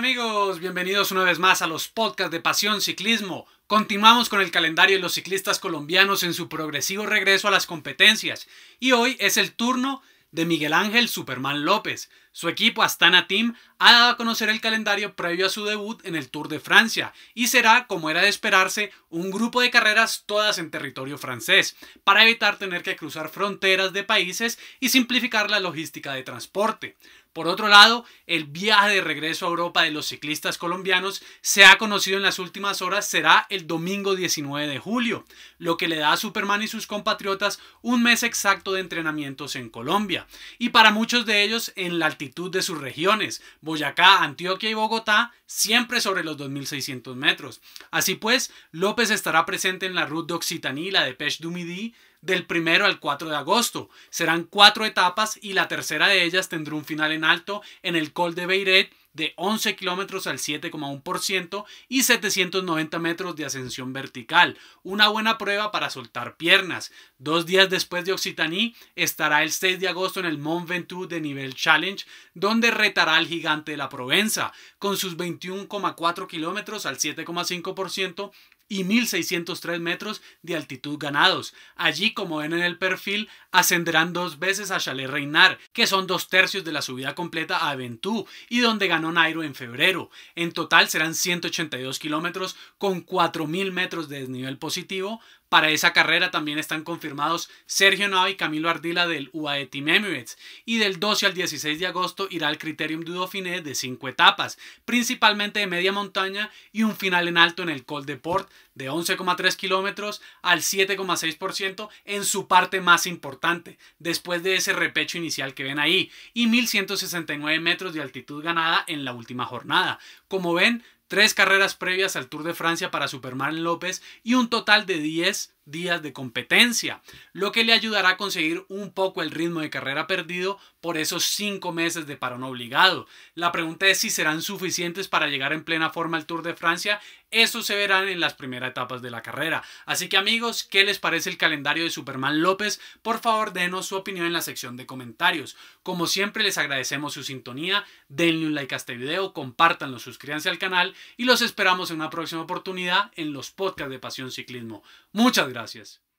amigos? Bienvenidos una vez más a los podcasts de Pasión Ciclismo. Continuamos con el calendario de los ciclistas colombianos en su progresivo regreso a las competencias y hoy es el turno de Miguel Ángel Superman López, su equipo Astana Team ha dado a conocer el calendario previo a su debut en el Tour de Francia y será, como era de esperarse, un grupo de carreras todas en territorio francés, para evitar tener que cruzar fronteras de países y simplificar la logística de transporte. Por otro lado, el viaje de regreso a Europa de los ciclistas colombianos se ha conocido en las últimas horas será el domingo 19 de julio, lo que le da a Superman y sus compatriotas un mes exacto de entrenamientos en Colombia, y para muchos de ellos en la de sus regiones, Boyacá, Antioquia y Bogotá, siempre sobre los 2.600 metros. Así pues, López estará presente en la Route de la de Peche du Midi del 1 al 4 de agosto. Serán cuatro etapas y la tercera de ellas tendrá un final en alto en el Col de Beiret de 11 kilómetros al 7,1% y 790 metros de ascensión vertical. Una buena prueba para soltar piernas. Dos días después de Occitanie estará el 6 de agosto en el Mont Ventoux de nivel Challenge, donde retará al gigante de la Provenza con sus 21,4 kilómetros al 7,5% y 1.603 metros de altitud ganados. Allí, como ven en el perfil, ascenderán dos veces a Chalet Reinar, que son dos tercios de la subida completa a Aventú y donde ganó Nairo en febrero. En total serán 182 kilómetros con 4.000 metros de desnivel positivo. Para esa carrera también están confirmados Sergio Nava y Camilo Ardila del UAE Team Emirates y del 12 al 16 de agosto irá al Criterium du Dauphiné de cinco etapas, principalmente de media montaña y un final en alto en el Col de Port de 11,3 kilómetros al 7,6% en su parte más importante, después de ese repecho inicial que ven ahí, y 1.169 metros de altitud ganada en la última jornada. Como ven, tres carreras previas al Tour de Francia para Superman López y un total de 10 días de competencia, lo que le ayudará a conseguir un poco el ritmo de carrera perdido por esos 5 meses de parón obligado. La pregunta es si serán suficientes para llegar en plena forma al Tour de Francia, eso se verá en las primeras etapas de la carrera. Así que amigos, ¿qué les parece el calendario de Superman López? Por favor denos su opinión en la sección de comentarios. Como siempre les agradecemos su sintonía, denle un like a este video, compartanlo, suscríbanse al canal y los esperamos en una próxima oportunidad en los podcasts de Pasión Ciclismo. Muchas gracias.